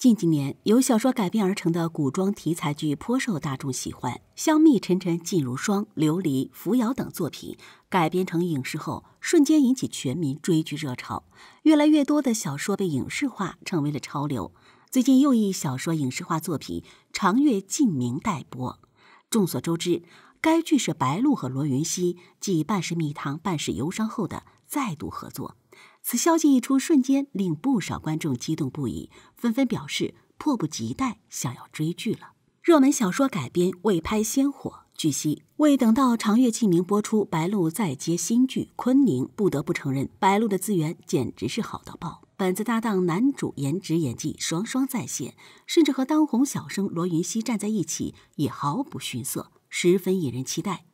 近几年，由小说改编而成的古装题材剧颇受大众喜欢，《香蜜沉沉烬如霜》《琉璃》《扶摇》等作品改编成影视后，瞬间引起全民追剧热潮。越来越多的小说被影视化，成为了潮流。最近又一小说影视化作品《长月烬明》待播。众所周知，该剧是白鹿和罗云熙继《半是蜜糖半是伤》后的再度合作。此消息一出，瞬间令不少观众激动不已，纷纷表示迫不及待想要追剧了。热门小说改编未拍先火。据悉，为等到《长月烬明》播出，白鹿再接新剧《昆凌》，不得不承认，白鹿的资源简直是好到爆。本子搭档男主颜值演技双双在线，甚至和当红小生罗云熙站在一起也毫不逊色，十分引人期待。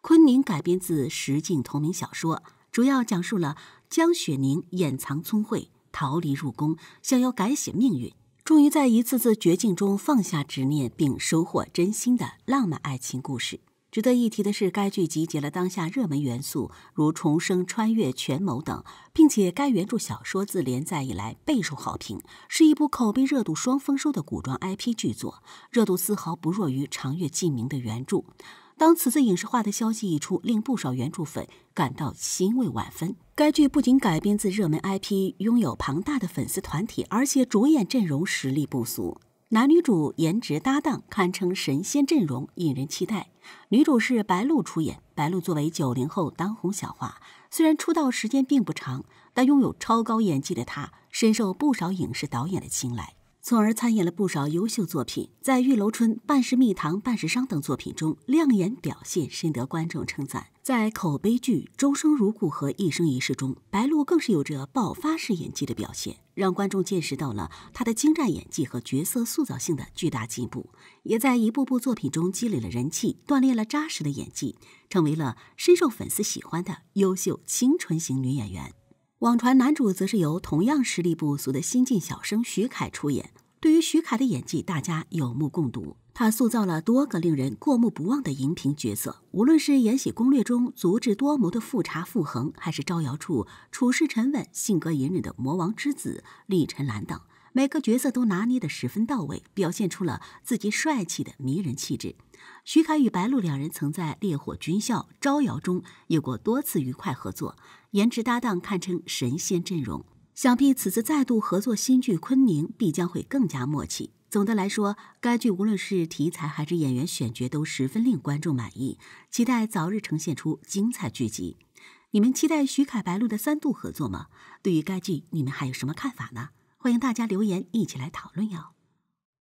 昆凌改编自石晋同名小说。主要讲述了江雪凝掩藏聪慧，逃离入宫，想要改写命运，终于在一次次绝境中放下执念，并收获真心的浪漫爱情故事。值得一提的是，该剧集结了当下热门元素，如重生、穿越、权谋等，并且该原著小说自连载以来备受好评，是一部口碑热度双丰收的古装 IP 剧作，热度丝毫不弱于长月烬明的原著。当此次影视化的消息一出，令不少原著粉感到欣慰万分。该剧不仅改编自热门 IP，拥有庞大的粉丝团体，而且主演阵容实力不俗，男女主颜值搭档堪称神仙阵容，引人期待。女主是白鹿出演，白鹿作为九零后当红小花，虽然出道时间并不长，但拥有超高演技的她，深受不少影视导演的青睐。从而参演了不少优秀作品，在《玉楼春》《半是蜜糖半是伤》等作品中亮眼表现，深得观众称赞。在口碑剧《周生如故》和《一生一世》中，白鹿更是有着爆发式演技的表现，让观众见识到了她的精湛演技和角色塑造性的巨大进步，也在一部部作品中积累了人气，锻炼了扎实的演技，成为了深受粉丝喜欢的优秀青春型女演员。网传男主则是由同样实力不俗的新晋小生徐凯出演。对于徐凯的演技，大家有目共睹，他塑造了多个令人过目不忘的荧屏角色，无论是《延禧攻略》中足智多谋的富察傅恒，还是《招摇》处处事沉稳、性格隐忍的魔王之子厉尘岚等。每个角色都拿捏的十分到位，表现出了自己帅气的迷人气质。徐凯与白鹿两人曾在《烈火军校》《招摇》中有过多次愉快合作，颜值搭档堪称神仙阵容。想必此次再度合作新剧《昆凌》，必将会更加默契。总的来说，该剧无论是题材还是演员选角都十分令观众满意，期待早日呈现出精彩剧集。你们期待徐凯、白鹿的三度合作吗？对于该剧，你们还有什么看法呢？欢迎大家留言，一起来讨论哟。